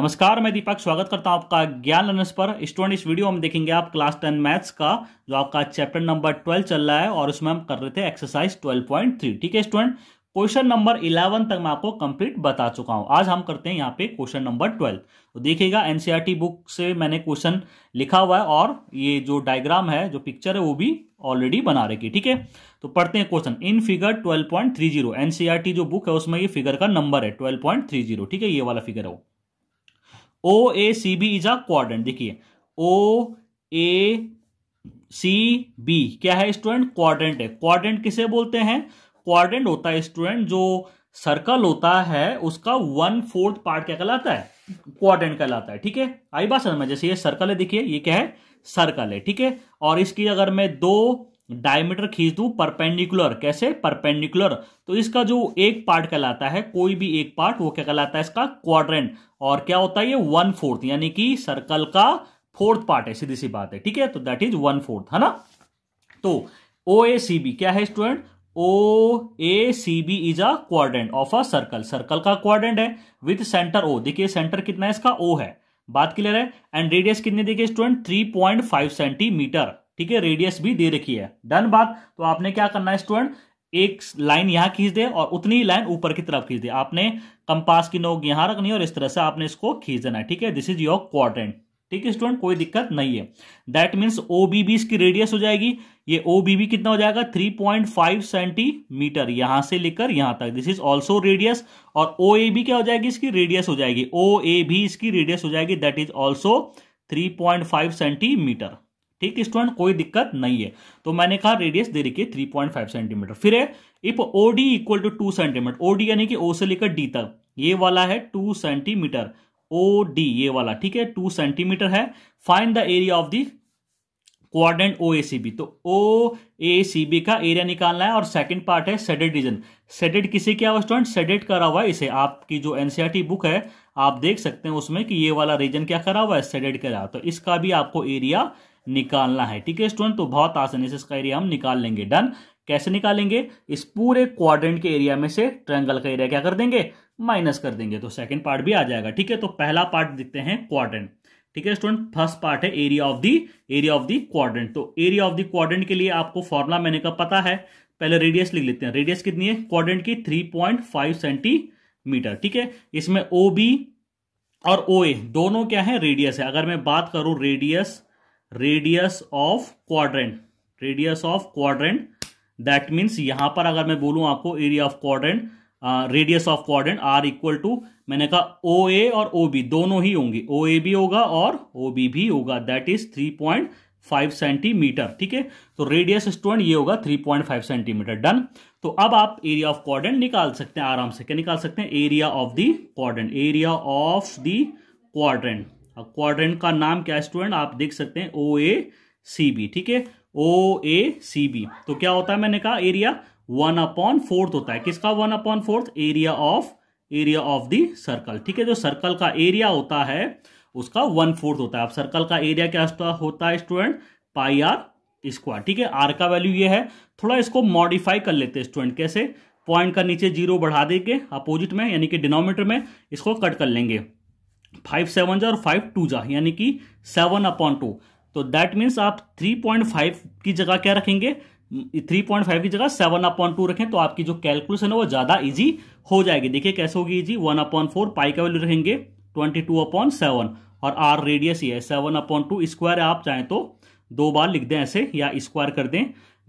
नमस्कार मैं दीपक स्वागत करता हूं आपका ज्ञान लर्नर्स पर स्टूडेंट इस वीडियो हम देखेंगे आप क्लास टेन मैथ्स का जो आपका चैप्टर नंबर ट्वेल्व चल रहा है और उसमें हम कर रहे थे एक्सरसाइज ट्वेल्व पॉइंट थ्री ठीक है स्टूडेंट क्वेश्चन नंबर इलेवन तक मैं आपको कंप्लीट बता चुका हूं आज हम करते हैं यहाँ पे क्वेश्चन नंबर ट्वेल्व तो देखिएगा एनसीईआरटी बुक e से मैंने क्वेश्चन लिखा हुआ है और ये जो डायग्राम है जो पिक्चर है वो भी ऑलरेडी बना रखी ठीक है तो पढ़ते हैं question in figure twelve point three zero e जो बुक है उसमें ये फिगर का नंबर है ट्वेल्व पॉइंट थ्री जीरो ठीक है ये वाला फिगर है O A C B is a quadrant देखिए ओ ए सी बी क्या है स्टूडेंट क्वाड्रेंट है क्वाड्रेंट किसे बोलते हैं क्वाड्रेंट होता है स्टूडेंट जो सर्कल होता है उसका वन फोर्थ पार्ट क्या कहलाता है क्वाड्रेंट कहलाता है ठीक है आई बात समझ जैसे ये सर्कल है देखिए ये क्या है सर्कल है ठीक है और इसकी अगर मैं दो डायमीटर खींच दूं परपेंडिकुलर कैसे परपेंडिकुलर तो इसका जो एक पार्ट कहलाता है कोई भी एक पार्ट वो क्या कहलाता है इसका क्वाड्रेंट और क्या होता है ये वन फोर्थ यानी कि सर्कल का फोर्थ पार्ट है सीधी सी बात है ठीक है तो दैट इज वन फोर्थ है ना तो ओ ए सी बी क्या है student O A C B is a quadrant of a circle circle का क्वाड्रेंट है विथ सेंटर ओ देखिए सेंटर कितना है इसका ओ है बात क्लियर है एंड रेडियस कितने देखिए student three point five centimetre ठीक है रेडियस भी दे रखी है डन बात तो आपने क्या करना है स्टूडेंट एक लाइन यहाँ खींच दे और उतनी लाइन ऊपर की तरफ खींच दे आपने कंपास की नोक यहाँ रखनी है और इस तरह से आपने इसको खींच देना है ठीक है दिस इज योर क्वारेंट ठीक है स्टूडेंट कोई दिक्कत नहीं है that means O B B इसकी रेडियस हो जाएगी ये ओ बी बी कितना हो जाएगा 3.5 सेंटीमीटर यहां से लेकर यहां तक दिस इज ऑल्सो रेडियस और ओ ए बी क्या हो जाएगी इसकी रेडियस हो जाएगी ओ ए बी इसकी रेडियस हो जाएगी दैट इज ऑल्सो 3.5 सेंटीमीटर ठीक स्टूडेंट कोई दिक्कत नहीं है तो मैंने कहा रेडियस दे रखी है थ्री पॉइंट फाइव सेंटीमीटर फिर है if O D equal to two centimetre O D यानी कि ओ से लेकर डी तक ये वाला है टू सेंटीमीटर ओ डी ये वाला ठीक है टू सेंटीमीटर है fine the area of the quadrant O A C B तो ओ ए सी बी का एरिया निकालना है और सेकंड पार्ट है सेडेड रीजन सेडेड किसे क्या हुआ स्टूडेंट सेडेड करा हुआ है इसे आपकी जो एनसीआरटी बुक e है आप देख सकते हैं उसमें कि ये वाला रीजन क्या करा हुआ है सेडेड करा तो इसका भी आपको एरिया निकालना है ठीक है स्टूडेंट तो बहुत आसानी से इसका एरिया हम निकाल लेंगे डन कैसे निकालेंगे इस पूरे क्वाड्रेंट के एरिया में से ट्रायंगल का एरिया क्या कर देंगे माइनस कर देंगे तो सेकंड पार्ट भी आ जाएगा ठीक है तो पहला पार्ट देखते हैं क्वाड्रेंट ठीक है स्टूडेंट फर्स्ट पार्ट है area of the area of the quadrant तो एरिया ऑफ दी क्वाड्रेंट के लिए आपको फॉर्मुला मैंने कब पता है पहले रेडियस लिख लेते हैं रेडियस कितनी है क्वाड्रेंट की 3.5 सेंटीमीटर ठीक है इसमें ओ बी और ओ ए दोनों क्या है रेडियस है अगर मैं बात करूं radius radius of quadrant radius of quadrant that means यहां पर अगर मैं बोलूं आपको area of quadrant radius of quadrant R equal to मैंने कहा ओ ए और ओ बी दोनों ही होंगे ओ ए भी होगा और ओ बी भी होगा that is three point five centimetre ठीक है तो रेडियस स्टूडेंट ये होगा three point five centimetre done तो अब आप एरिया ऑफ क्वाड्रेंट निकाल सकते हैं आराम से क्या निकाल सकते हैं area of the quadrant area of the quadrant quadrant का नाम क्या स्टूडेंट आप देख सकते हैं ओ ए सी बी ठीक है ओ ए सी बी तो क्या होता है मैंने कहा एरिया वन अपॉन फोर्थ होता है किसका one upon fourth area of area of the circle ठीक है जो सर्कल का एरिया होता है उसका वन फोर्थ होता है अब सर्कल का एरिया क्या होता है स्टूडेंट पाई आर स्क्वायर ठीक है आर का वैल्यू ये है थोड़ा इसको मॉडिफाई कर लेते हैं स्टूडेंट कैसे पॉइंट का नीचे जीरो बढ़ा देंगे अपोजिट में यानी कि डिनोमीटर में इसको कट कर लेंगे फाइव सेवन जा और फाइव टू जा यानी कि सेवन अपॉन टू तो दैट मीन्स आप थ्री पॉइंट फाइव की जगह क्या रखेंगे थ्री पॉइंट फाइव की जगह सेवन अपॉइंट टू रखें तो आपकी जो कैलकुलेशन है वो ज़्यादा इजी हो जाएगी देखिए कैसे होगी easy one upon four pi का वैल्यू रहेंगे ट्वेंटी टू अपॉन सेवन और आर रेडियस ही है सेवन अपॉन टू स्क्वायर आप चाहें तो दो बार लिख दें ऐसे या स्क्वायर कर दें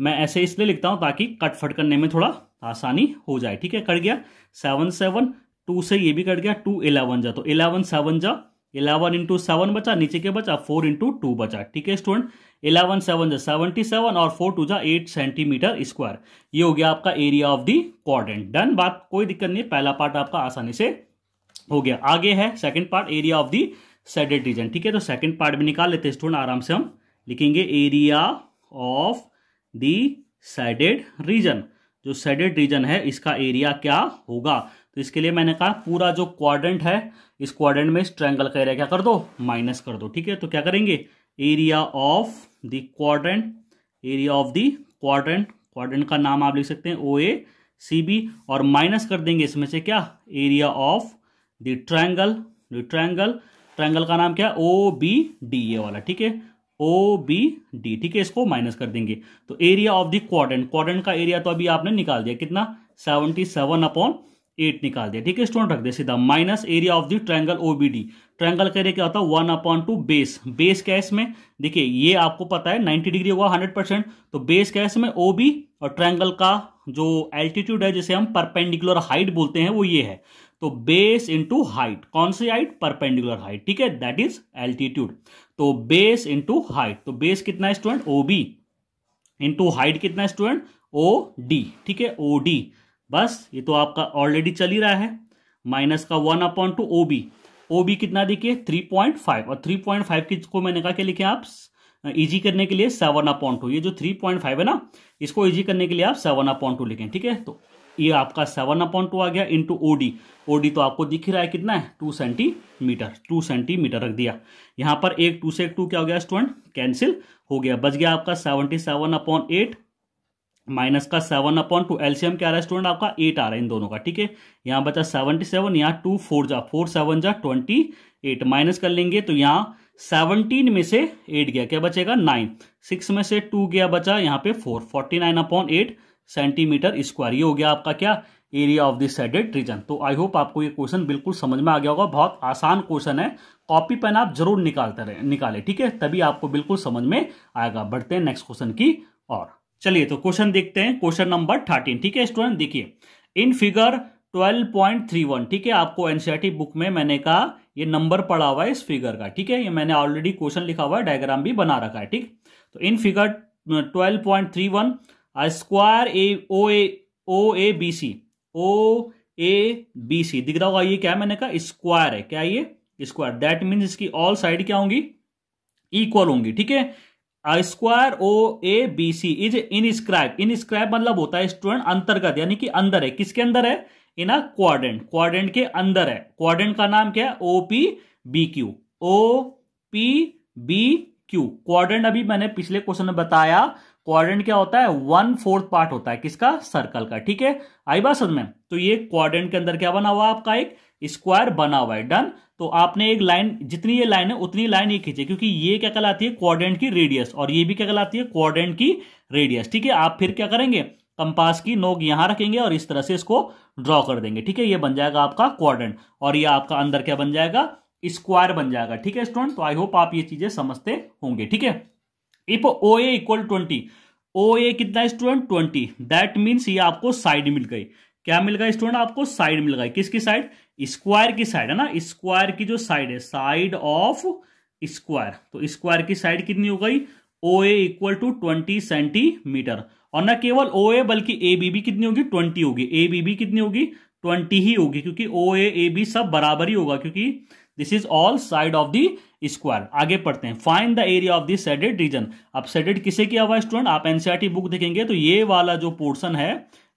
मैं ऐसे इसलिए लिखता हूं ताकि कटफट करने में थोड़ा आसानी हो जाए ठीक है कट गया सेवन सेवन तो उसे ये भी कट गया टू इलेवन जा तो इलेवन सेवन जा इलेवन इंटू सेवन बचा नीचे के बचा फोर इंटू टू बचा ठीक है स्टूडेंट इलेवन सेवन जा सेवनटी सेवन और फोर टू जा एट सेंटीमीटर स्क्वायर ये हो गया आपका area of the quadrant done बात कोई दिक्कत नहीं पहला पार्ट आपका आसानी से हो गया आगे है second part area of the shaded region ठीक है तो सेकेंड पार्ट भी निकाल लेते हैं स्टूडेंट आराम से हम लिखेंगे area of the shaded region जो सेडेड रीजन है इसका एरिया क्या होगा तो इसके लिए मैंने कहा पूरा जो क्वाड्रेंट है इस क्वाड्रेंट में इस ट्रायंगल का एरिया क्या कर दो माइनस कर दो ठीक है तो क्या करेंगे area of the quadrant area of the quadrant quadrant का नाम आप लिख सकते हैं ओ ए सी बी और माइनस कर देंगे इसमें से क्या area of the triangle the triangle triangle का नाम क्या ओ बी डी ये वाला ठीक है ओ बी डी ठीक है इसको माइनस कर देंगे तो area of the quadrant quadrant का एरिया तो अभी आपने निकाल दिया कितना सेवनटी सेवन अपॉन एट निकाल दिया ठीक है स्टूडेंट रख दिया सीधा minus area of the triangle OBD triangle का एरिया क्या होता है one upon two base base क्या इसमें देखिए ये आपको पता है नाइन्टी डिग्री होगा हंड्रेड परसेंट तो बेस क्या इसमें ओ बी और ट्रायंगल का जो एल्टीट्यूड है जिसे हम परपेंडिकुलर हाइट बोलते हैं वो ये है तो बेस इंटू हाइट कौन सी हाइट परपेंडिकुलर हाइट ठीक है दैट इज एल्टीट्यूड तो बेस इंटू हाइट तो बेस कितना है student O B into height कितना है स्टूडेंट ओ डी ठीक है ओ डी बस ये तो आपका ऑलरेडी चल ही रहा है माइनस का one upon two O B O B कितना देखिए थ्री पॉइंट फाइव और थ्री पॉइंट फाइव की को मैंने कहा लिखे आप इजी e करने के लिए सेवन अपॉइंट टू ये जो थ्री पॉइंट फाइव है ना इसको इजी e करने के लिए आप सेवन अपॉइंट टू लिखें ठीक है तो ये आपका सेवन अपॉइंट टू आ गया इंटू ओडी ओडी तो आपको दिख रहा है कितना है टू सेंटीमीटर टू सेंटीमीटर रख दिया यहां पर एक टू से एक टू क्या हो गया स्टूडेंट कैंसिल हो गया बच गया आपका seventy seven upon eight minus का सेवन अपॉन टू एलसीएम क्या रहा है स्टूडेंट आपका एट आ रहा है इन दोनों का ठीक है यहाँ बचा सेवनटी सेवन यहाँ टू फोर जा फोर सेवन जा ट्वेंटी एट माइनस कर लेंगे तो यहाँ सेवनटीन में से एट गया क्या बचेगा नाइन सिक्स में से टू गया बचा यहाँ पे four forty nine upon eight centimetre square ये हो गया आपका क्या area of this shaded region तो आई होप आपको ये क्वेश्चन बिल्कुल समझ में आ गया होगा बहुत आसान क्वेश्चन है कॉपी पेन आप जरूर निकालते रहे निकाले ठीक है तभी आपको बिल्कुल समझ में आएगा बढ़ते हैं नेक्स्ट क्वेश्चन की और चलिए तो क्वेश्चन देखते हैं क्वेश्चन नंबर थर्टीन ठीक है स्टूडेंट देखिए इन फिगर 12.31 ठीक है आपको एनसीआरटी बुक में मैंने कहा ये नंबर पड़ा हुआ है इस फिगर का ठीक है ये मैंने ऑलरेडी क्वेश्चन लिखा हुआ है डायग्राम भी बना रखा है ठीक तो in figure 12.31 square A O A O A B C O A B C दिख रहा होगा ये क्या है मैंने कहा स्क्वायर है क्या ये स्क्वायर दैट मीन्स इसकी ऑल साइड क्या होंगी इक्वल होंगी ठीक है square O A B C is inscribe inscribe मतलब होता है स्टूडेंट अंतर्गत यानी कि अंदर है किसके अंदर है इन क्वाड्रेंट क्वाड्रेंट के अंदर है क्वाड्रेंट का नाम क्या है O P B Q O P B Q quadrant अभी मैंने पिछले क्वेश्चन में बताया क्वाड्रेंट क्या होता है वन फोर्थ पार्ट होता है किसका सर्कल का ठीक है आई बात समझ में तो ये क्वाड्रेंट के अंदर क्या बना हुआ आपका एक स्क्वायर बना हुआ है डन तो आपने एक लाइन जितनी ये लाइन है उतनी लाइन ये खींचे क्योंकि ये क्या कहलाती है क्वाड्रेंट की रेडियस और ये भी क्या कहलाती है क्वाड्रेंट की रेडियस ठीक है आप फिर क्या करेंगे कंपास की नोक यहां रखेंगे और इस तरह से इसको ड्रॉ कर देंगे ठीक है ये बन जाएगा आपका क्वाड्रेंट और ये आपका अंदर क्या बन जाएगा स्क्वायर बन जाएगा ठीक है स्टूडेंट तो आई होप आप ये चीजें समझते होंगे ठीक है if O A equal twenty O A कितना स्टूडेंट ट्वेंटी दैट मीन्स ये आपको साइड मिल गई क्या मिल गया स्टूडेंट आपको साइड मिल गई किसकी साइड स्क्वायर की साइड है ना स्क्वायर की जो साइड है साइड ऑफ स्क्वायर तो स्क्वायर की साइड कितनी हो गई O A equal to twenty centimetre और न केवल ओ ए बल्कि ए बी कितनी होगी ट्वेंटी होगी ए बी कितनी होगी ट्वेंटी ही होगी क्योंकि ओ ए ए बी सब बराबर ही होगा क्योंकि this is all side of the square आगे पढ़ते हैं फाइंड द एरिया ऑफ दीजन सेडेड रीजन अब सेडेड किसे किया हुआ स्टूडेंट आप एनसीआरटी बुक e देखेंगे तो ये वाला जो पोर्शन है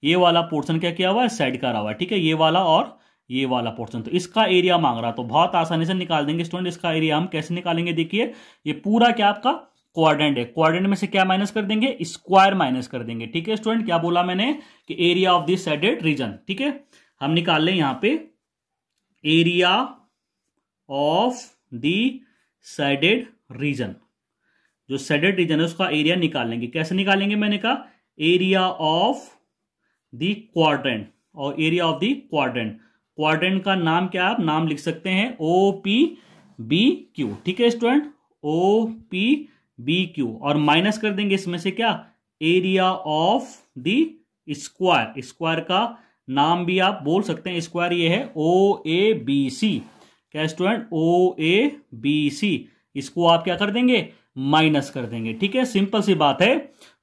ये वाला पोर्शन क्या किया हुआ है सेड करा हुआ है ठीक है ये वाला और ये वाला पोर्शन तो इसका एरिया मांग रहा तो बहुत आसानी से निकाल देंगे स्टूडेंट इसका एरिया हम कैसे निकालेंगे देखिए ये पूरा क्या आपका क्वाड्रेंट है क्वाड्रेंट में से क्या माइनस कर देंगे स्क्वायर माइनस कर देंगे ठीक है स्टूडेंट क्या बोला मैंने कि area of this shaded region ठीक है हम निकाल लें यहां पे area of the shaded region जो सेडेड रीजन है उसका एरिया निकाल लेंगे कैसे निकालेंगे मैंने कहा एरिया ऑफ दी क्वाड्रेंट और area of the quadrant quadrant का नाम क्या आप नाम लिख सकते हैं ओ पी बी क्यू ठीक है student O P B Q और माइनस कर देंगे इसमें से क्या area of the square square का नाम भी आप बोल सकते हैं स्क्वायर ये है ओ ए बी सी क्या स्टूडेंट ओ ए बी सी इसको आप क्या कर देंगे माइनस कर देंगे ठीक है सिंपल सी बात है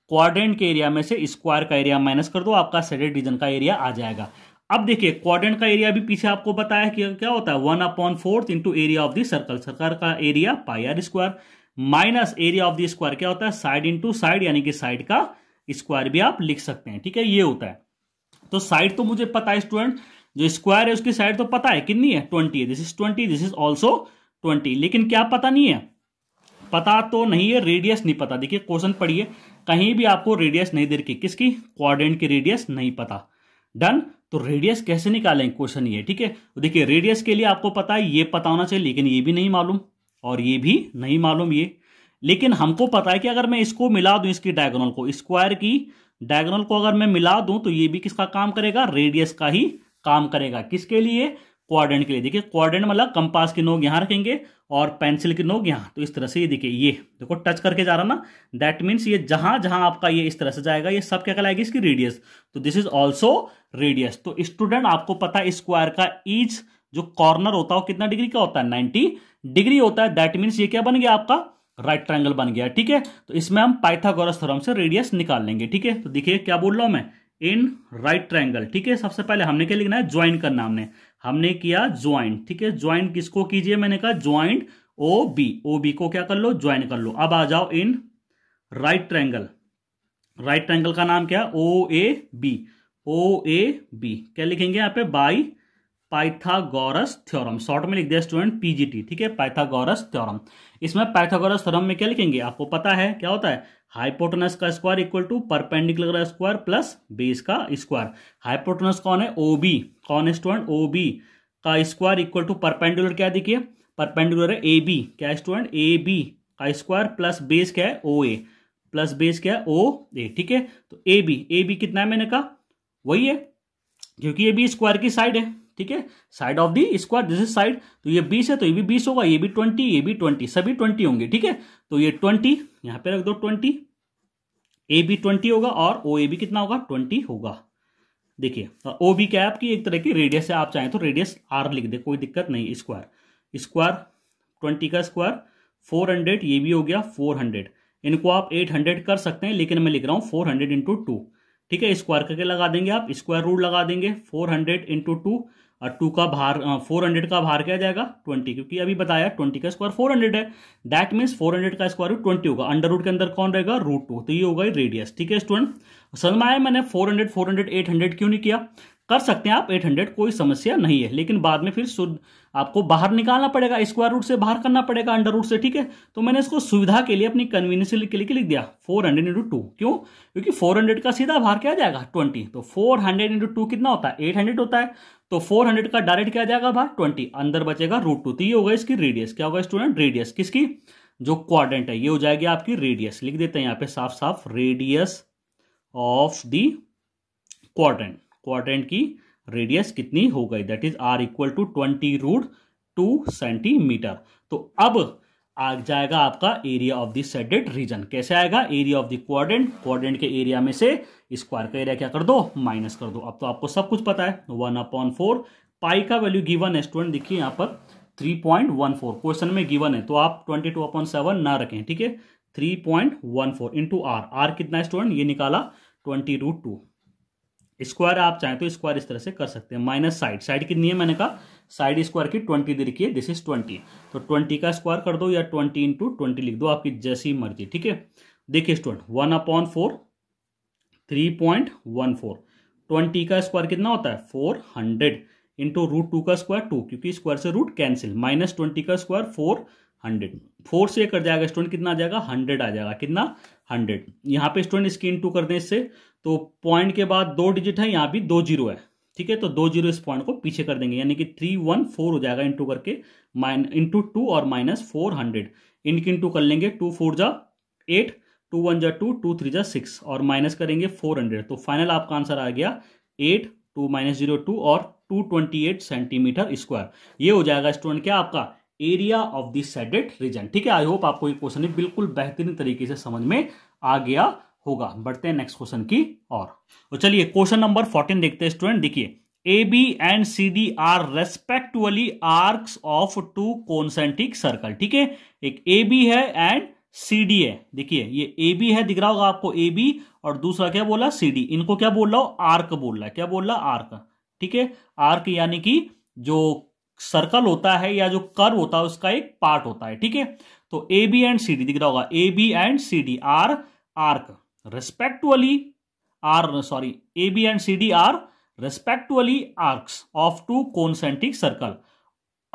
क्वाड्रेंट के एरिया में से स्क्वायर का एरिया माइनस कर दो आपका सेडेड रीजन का एरिया आ जाएगा अब देखिए क्वाड्रेंट का एरिया भी पीछे आपको बताया कि क्या होता है one upon fourth into area of the circle circle का area pi R square minus area of the square क्या होता है साइड इंटू साइड यानी कि साइड का स्क्वायर भी आप लिख सकते हैं ठीक है ये होता है तो साइड तो मुझे पता है स्टूडेंट जो स्क्वायर है उसकी साइड तो पता है कितनी है twenty this is twenty this is also twenty लेकिन क्या पता नहीं है पता तो नहीं है रेडियस नहीं पता देखिए क्वेश्चन पढ़िए कहीं भी आपको रेडियस नहीं दे रखी किसकी क्वाड्रेंट की रेडियस नहीं पता डन तो रेडियस कैसे निकालें क्वेश्चन ये ठीक है तो देखिए रेडियस के लिए आपको पता है ये पता होना चाहिए लेकिन ये भी नहीं मालूम और ये भी नहीं मालूम ये लेकिन हमको पता है कि अगर मैं इसको मिला दूं इसकी डायगोनल को स्क्वायर की डायगोनल को अगर मैं मिला दूं तो ये भी किसका काम करेगा रेडियस का ही काम करेगा किसके लिए क्वाड्रेंट के लिए देखिए क्वाड्रेंट मतलब कंपास की नोक यहाँ रखेंगे और पेंसिल की नोक यहाँ तो इस तरह से ये देखिए ये देखो टच करके जा रहा ना दैट मीन्स ये जहां जहां आपका ये इस तरह से जाएगा ये सब क्या कहलाएगी इसकी रेडियस तो दिस इज ऑल्सो रेडियस तो स्टूडेंट आपको पता है स्क्वायर का ईच जो कॉर्नर होता है वो कितना डिग्री का होता है नाइन्टी डिग्री होता है दैट मीन्स ये क्या बन गया आपका राइट ट्राइंगल बन गया ठीक है तो इसमें हम पाइथागोरस थ्योरम से रेडियस निकाल लेंगे ठीक है तो देखिए क्या बोल रहा हूं मैं इन राइट ट्रायंगल ठीक है सबसे पहले हमने क्या लिखना है ज्वाइन करना हमने हमने किया ज्वाइन ठीक है ज्वाइन किसको कीजिए मैंने कहा join O B O B को क्या कर लो ज्वाइन कर लो अब आ जाओ in right triangle right triangle का नाम क्या ओ A B O A B क्या लिखेंगे यहां पे बाई पाइथागोरस थ्योरम शॉर्ट में लिख दिया स्टूडेंट पीजीटी ठीक है पाइथागोरस थ्योरम इसमें पाइथागोरस थ्योरम में क्या लिखेंगे आपको पता है क्या होता है हाइपोटनस का square equal to perpendicular square plus base का स्क्वायर हाइपोटनस कौन है ओबी कौन है स्टूडेंट ओबी का स्क्वायर इक्वल टू परपेंडिकुलर क्या देखिए परपेंडिकुलर है ए बी क्या स्टूडेंट ए बी का स्क्वायर प्लस बेस क्या है ओ ए प्लस बेस क्या है ओ ए ठीक है तो ए बी ए बी कितना है मैंने कहा वही है क्योंकि ए बी स्क्वायर की साइड है ठीक है side of the square this is side तो ये बीस है तो ये भी बीस होगा ये भी ट्वेंटी ये भी ट्वेंटी सभी ट्वेंटी होंगे ठीक है तो ये ट्वेंटी यहां पे रख दो ट्वेंटी ए बी ट्वेंटी होगा और ओ ए बी कितना होगा ट्वेंटी होगा देखिए ओ बी क्या है आपकी एक तरह की रेडियस है आप चाहें तो रेडियस आर लिख दे कोई दिक्कत नहीं स्क्वायर स्क्वायर ट्वेंटी का स्क्वायर फोर हंड्रेड ये भी हो गया फोर हंड्रेड इनको आप एट हंड्रेड कर सकते हैं लेकिन मैं लिख रहा हूँ फोर हंड्रेड इंटू टू ठीक है स्क्वायर करके लगा देंगे आप स्क्वायर रूट लगा देंगे फोर हंड्रेड इंटू टू और टू का भार फोर हंड्रेड का भार क्या जाएगा ट्वेंटी क्योंकि अभी बताया ट्वेंटी का स्क्वायर फोर हंड्रेड है दैट मीन्स फोर हंड्रेड का स्क्वायर रूट ट्वेंटी होगा अंडर रूट के अंदर कौन रहेगा रूट टू तो ये होगा रेडियस ठीक है स्टूडेंट सलमाया मैंने four hundred four hundred eight hundred क्यों नहीं किया कर सकते हैं आप एट हंड्रेड कोई समस्या नहीं है लेकिन बाद में फिर शुद्ध आपको बाहर निकालना पड़ेगा स्क्वायर रूट से बाहर करना पड़ेगा अंडर रूट से ठीक है तो मैंने इसको सुविधा के लिए अपनी कन्वीनियंस के लिए लिख दिया फोर हंड्रेड इंटू टू क्यों क्योंकि फोर हंड्रेड का सीधा बाहर क्या जाएगा ट्वेंटी तो फोर हंड्रेड इंटू टू कितना होता है एट हंड्रेड होता है तो 400 का डायरेक्ट क्या जाएगा बाहर 20 अंदर बचेगा रूट टू तो ये होगा इसकी रेडियस क्या होगा स्टूडेंट रेडियस किसकी जो क्वाड्रेंट है ये हो जाएगी आपकी रेडियस लिख देते हैं यहाँ पे साफ साफ radius of the quadrant quadrant की रेडियस कितनी हो गई that is R equal to twenty root two centimetre तो अब आ जाएगा आपका area of the shaded region कैसे आएगा area of the quadrant quadrant के एरिया में से स्क्वायर का एरिया क्या कर दो माइनस कर दो अब तो आपको सब कुछ पता है वन अपॉन फोर पाई का वैल्यू गिवन है स्टूडेंट देखिए यहाँ पर three point one four question में गिवन है तो आप ट्वेंटी टू अपॉन सेवन ना रखें ठीक है three point one four into R R कितना स्टूडेंट ये निकाला ट्वेंटी रूट टू स्क्वायर आप चाहें तो स्क्वायर इस तरह से कर सकते हैं माइनस साइड साइड कितनी है मैंने कहा साइड स्क्वायर की ट्वेंटी दे रखी है दिस इज ट्वेंटी तो ट्वेंटी का स्क्वायर कर दो या ट्वेंटी इंटू ट्वेंटी लिख दो आपकी जैसी मर्जी ठीक है देखिए student one upon four three point one four twenty का स्क्वायर कितना होता है four hundred into root two का स्क्वायर टू क्योंकि स्क्वायर से रूट कैंसिल माइनस ट्वेंटी का स्क्वायर फोर हंड्रेड फोर से कर जाएगा स्टूडेंट कितना आ जाएगा हंड्रेड आ जाएगा कितना हंड्रेड यहाँ पे स्टूडेंट इसकी इंटू कर दें इससे तो पॉइंट के बाद दो डिजिट है यहाँ भी दो जीरो है ठीक है तो दो जीरो इस पॉइंट को पीछे कर देंगे यानी कि थ्री वन फोर हो जाएगा इंटू करके माइन इंटू टू और माइनस फोर हंड्रेड इनकी इंटू कर लेंगे टू फोर जा एट टू वन जा टू टू थ्री जा सिक्स और माइनस करेंगे फोर हंड्रेड तो फाइनल आपका आंसर आ गया eight two minus zero two और two twenty eight centimetre square ये हो जाएगा स्टूडेंट क्या आपका area of the shaded region ठीक है आई होप आपको ये क्वेश्चन बिल्कुल बेहतरीन तरीके से समझ में आ गया होगा बढ़ते हैं नेक्स्ट क्वेश्चन की और तो चलिए क्वेश्चन नंबर फोर्टीन देखते हैं स्टूडेंट देखिए A B and C D are respectively arcs of two concentric circle ठीक है एक ए बी है एंड सी डी है देखिए ये ए बी है दिख रहा होगा आपको ए बी और दूसरा क्या बोला सी डी इनको क्या बोल रहा हूं आर्क बोल रहा है क्या बोल रहा आर्क ठीक है आर्क यानी कि जो सर्कल होता है या जो कर्व होता है उसका एक पार्ट होता है ठीक है तो A B and C D दिख रहा होगा A B and C D are arc respectively are sorry A B and C D are respectively arcs of two concentric circle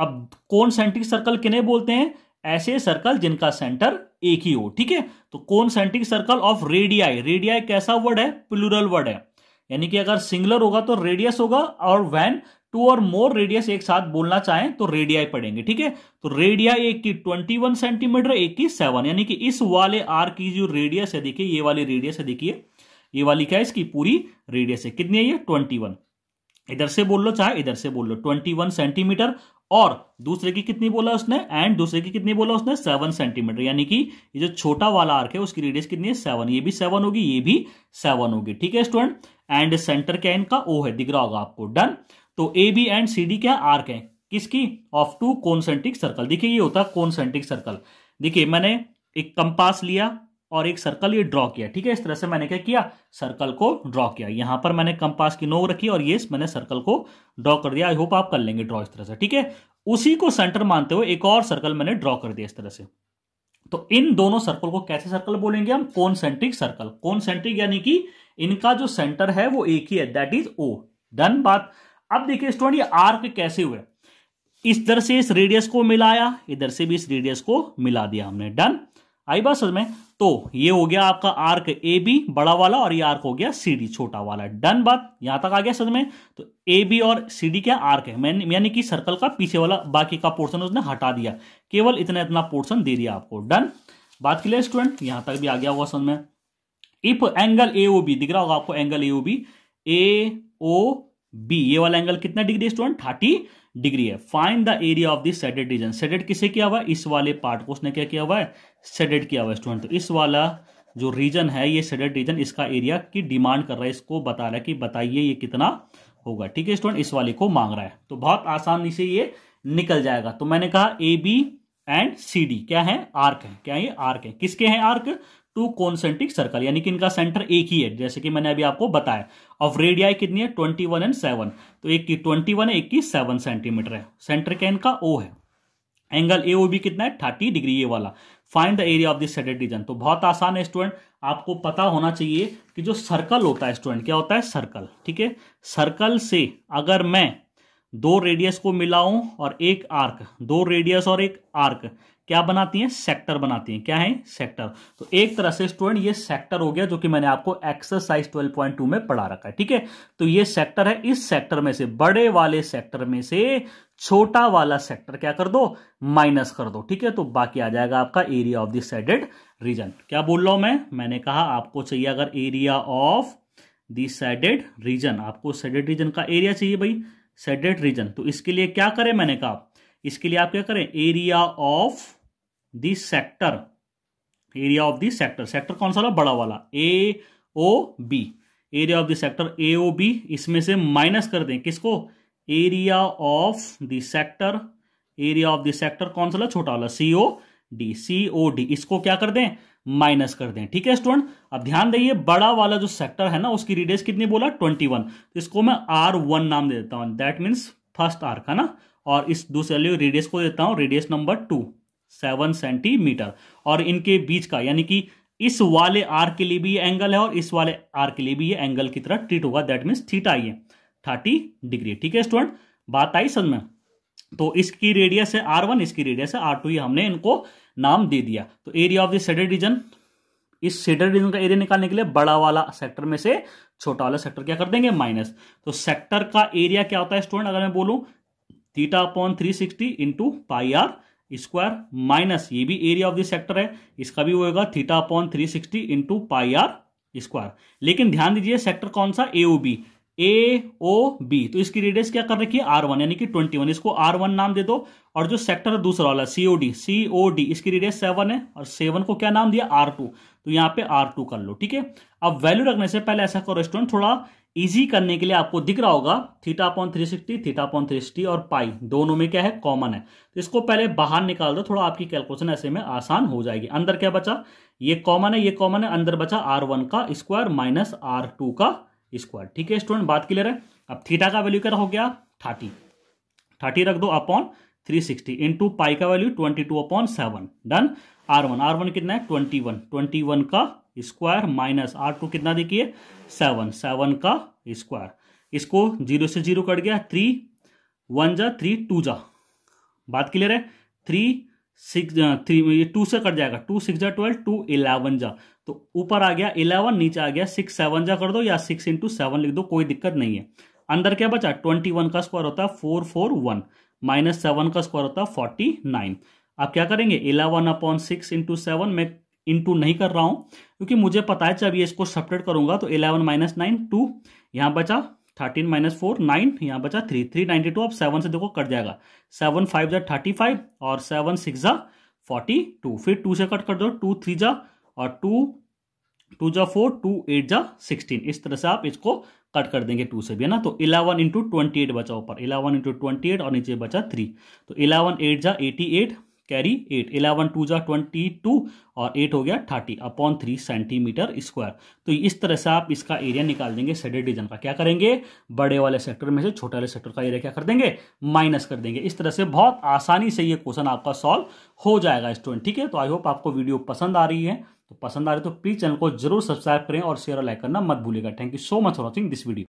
अब कॉन्सेंट्रिक सर्कल किन्हें बोलते हैं ऐसे सर्कल जिनका सेंटर एक ही हो ठीक है तो concentric circle of radii radii कैसा वर्ड है प्लूरल वर्ड है यानी कि अगर सिंगुलर होगा तो रेडियस होगा और वैन टू और मोर रेडियस एक साथ बोलना चाहें तो रेडियाई पड़ेंगे ठीक है तो रेडिया एक की ट्वेंटी वन सेंटीमीटर एक की सेवन यानी कि इस वाले आर की जो रेडियस है देखिए ये वाली रेडियस है देखिए ये वाली क्या है इसकी पूरी रेडियस है कितनी है ये ट्वेंटी वन इधर से बोल लो चाहे इधर से बोल लो ट्वेंटी वन सेंटीमीटर और दूसरे की कितनी बोला उसने एंड दूसरे की कितनी बोला उसने सेवन सेंटीमीटर यानी कि ये जो छोटा वाला आर्क है उसकी रेडियस कितनी है सेवन ये भी सेवन होगी ये भी सेवन होगी ठीक है स्टूडेंट एंड सेंटर क्या इनका ओ है दिख रहा होगा आपको डन तो A B and C D क्या आर्क है किसकी ऑफ टू कॉन्सेंट्रिक सर्कल देखिए ये होता है कॉन्सेंट्रिक सर्कल देखिए मैंने एक कंपास लिया और एक सर्कल ये ड्रॉ किया ठीक है इस तरह से मैंने क्या किया सर्कल को ड्रॉ किया यहां पर मैंने कंपास की नोक रखी और ये मैंने सर्कल को ड्रॉ कर दिया आई होप आप कर लेंगे ड्रॉ इस तरह से ठीक है उसी को सेंटर मानते हुए एक और सर्कल मैंने ड्रॉ कर दिया इस तरह से तो इन दोनों सर्कल को कैसे सर्कल बोलेंगे हम कॉन्सेंट्रिक सर्कल कॉन्सेंट्रिक यानी कि इनका जो सेंटर है वो एक ही है दैट इज ओ डन बात अब देखिए स्टूडेंट ये आर्क कैसे हुए इस तरह से इस रेडियस को मिलाया इधर से भी इस रेडियस को मिला दिया हमने डन आई बात समझ में तो ये हो गया आपका आर्क ए बी बड़ा वाला और ये आर्क हो गया सी डी छोटा वाला डन बात यहां तक आ गया समझ में तो ए बी और सी डी क्या आर्क है यानी कि सर्कल का पीछे वाला बाकी का पोर्शन उसने हटा दिया केवल इतना इतना पोर्शन दे दिया आपको डन बात क्लियर स्टूडेंट यहां तक भी आ गया होगा समझ में if angle A O B दिख रहा होगा आपको angle A O B A O B ये वाला एंगल कितना डिग्री स्टूडेंट थर्टी डिग्री है find the area of this shaded region shaded किसे किया हुआ है इस वाले पार्ट को उसने क्या किया हुआ है सेडेड किया हुआ स्टूडेंट तो इस वाला जो रीजन है ये सेडेड रीजन इसका एरिया की डिमांड कर रहा है इसको बता रहा है कि बताइए ये कितना होगा ठीक है स्टूडेंट इस वाले को मांग रहा है तो बहुत आसानी से ये निकल जाएगा तो मैंने कहा A B and C D क्या है आर्क है क्या ये आर्क है किसके हैं आर्क टू कॉन्सेंट्रिक सर्कल यानी कि इनका सेंटर एक ही है जैसे कि मैंने अभी आपको बताया ऑफ रेडियाई कितनी है ट्वेंटी वन एंड सेवन तो एक की ट्वेंटी वन है एक की सेवन सेंटीमीटर है सेंटर क्या इनका ओ है एंगल ए ओ बी कितना है थर्टी डिग्री ये वाला find the area of this shaded region तो बहुत आसान है स्टूडेंट आपको पता होना चाहिए कि जो सर्कल होता है स्टूडेंट क्या होता है सर्कल ठीक है सर्कल से अगर मैं दो रेडियस को मिलाऊं और एक आर्क दो रेडियस और एक आर्क क्या बनाती हैं सेक्टर बनाती हैं क्या है सेक्टर तो एक तरह से स्टूडेंट ये सेक्टर हो गया जो कि मैंने आपको एक्सरसाइज 12.2 में पढ़ा रखा है ठीक है तो ये सेक्टर है इस सेक्टर में से बड़े वाले सेक्टर में से छोटा वाला सेक्टर क्या कर दो माइनस कर दो ठीक है तो बाकी आ जाएगा आपका area of this shaded region क्या बोल रहा हूं मैं मैंने कहा आपको चाहिए अगर एरिया ऑफ दिस रीजन आपको सेडेड रीजन का एरिया चाहिए भाई सेडेड रीजन तो इसके लिए क्या करें मैंने कहा इसके लिए आप क्या करें area of the sector area of the sector sector कौन सा वाला बड़ा वाला A O B area of the sector A O B इसमें से माइनस कर दें किसको area of the sector area of the sector कौन सा वाला छोटा वाला C O D C O D इसको क्या कर दें माइनस कर दें ठीक है स्टूडेंट अब ध्यान दीजिए बड़ा वाला जो सेक्टर है ना उसकी रेडियस कितनी बोला ट्वेंटी वन तो इसको मैं आर वन नाम दे देता हूं दैट मीन्स फर्स्ट आर्क है ना और इस दूसरे वाले रेडियस को देता हूँ radius number two seven centimetre और इनके बीच का यानी कि इस वाले आर के लिए भी ये एंगल है और इस वाले आर के लिए भी ये एंगल की तरह ट्रीट होगा दैट मीन्स थीटा ये थर्टी डिग्री ठीक है स्टूडेंट बात आई समझ में तो इसकी रेडियस है आर वन इसकी रेडियस है आर टू ये हमने इनको नाम दे दिया तो area of the shaded region इस शेडेड रीजन का एरिया निकालने के लिए बड़ा वाला सेक्टर में से छोटा वाला सेक्टर क्या कर देंगे माइनस तो सेक्टर का एरिया क्या होता है स्टूडेंट अगर मैं बोलूं theta upon three sixty into pi R square minus ये भी एरिया ऑफ द सेक्टर है इसका भी होगा theta upon three sixty into pi R square लेकिन ध्यान दीजिए सेक्टर कौन सा ए O B A O B तो इसकी रेडियस क्या कर रखी है आर वन यानी कि ट्वेंटी वन इसको आर वन नाम दे दो और जो सेक्टर है दूसरा वाला C O D C O D इसकी रेडियस सेवन है और सेवन को क्या नाम दिया आर टू तो यहाँ पे आर टू कर लो ठीक है अब वैल्यू रखने से पहले ऐसा करो स्टूडेंट थोड़ा इजी करने के लिए आपको दिख रहा होगा theta upon three sixty theta upon three sixty और पाई दोनों में क्या है कॉमन है तो इसको पहले बाहर निकाल दो थोड़ा आपकी कैलकुलेशन ऐसे में आसान हो जाएगी अंदर क्या बचा ये कॉमन है ये कॉमन है अंदर बचा आर वन का स्क्वायर माइनस आर टू का स्क्वायर ठीक है स्टूडेंट बात क्लियर है अब थीटा का वैल्यू क्या हो गया थर्टी थर्टी रख दो upon three sixty into pi का value twenty two upon seven done R one R one कितना है ट्वेंटी वन ट्वेंटी वन का स्क्वायर माइनस आर टू कितना देखिए सेवन सेवन का स्क्वायर इसको जीरो से जीरो कट गया थ्री वन जा थ्री टू जा बात क्लियर है थ्री सिक्स थ्री ये टू से कट जाएगा टू सिक्स जा ट्वेल्व टू इलेवन जा तो ऊपर आ गया इलेवन नीचे आ गया सिक्स सेवन जा कर दो या सिक्स इंटू सेवन लिख दो कोई दिक्कत नहीं है अंदर क्या बचा ट्वेंटी वन का स्क्वायर होता है four four one minus seven का स्क्वायर होता है फोर्टी नाइन आप क्या करेंगे eleven upon six into seven में इंटू नहीं कर रहा हूं क्योंकि मुझे पता है जब ये इसको सपरेट करूंगा तो इलेवन माइनस नाइन टू यहां बचा थर्टीन माइनस फोर नाइन यहां बचा थ्री थ्री नाइनटी टू अब सेवन से देखो कट जाएगा सेवन फाइव जा थर्टी फाइव और सेवन सिक्स जा फोर्टी टू फिर टू से कट कर दो टू थ्री जा और टू टू जा फोर टू एट जा सिक्सटीन इस तरह से आप इसको कट कर देंगे टू से भी है ना तो इलेवन इंटू ट्वेंटी एट बचा ऊपर इलेवन इंटू ट्वेंटी एट और नीचे बचा थ्री तो इलेवन एट जा eighty eight carry eight eleven two जा ट्वेंटी टू और एट हो गया thirty upon three centimetre square तो इस तरह से आप इसका एरिया निकाल देंगे सेडेड डिजन का क्या करेंगे बड़े वाले सेक्टर में से छोटे वाले सेक्टर का एरिया क्या कर देंगे माइनस कर देंगे इस तरह से बहुत आसानी से ये क्वेश्चन आपका सॉल्व हो जाएगा स्टूडेंट ठीक है तो आई होप आपको वीडियो पसंद आ रही है तो पसंद आ रही है तो प्लीज चैनल को जरूर सब्सक्राइब करें और शेयर और लाइक करना मत भूलेगा thank you so much for watching this video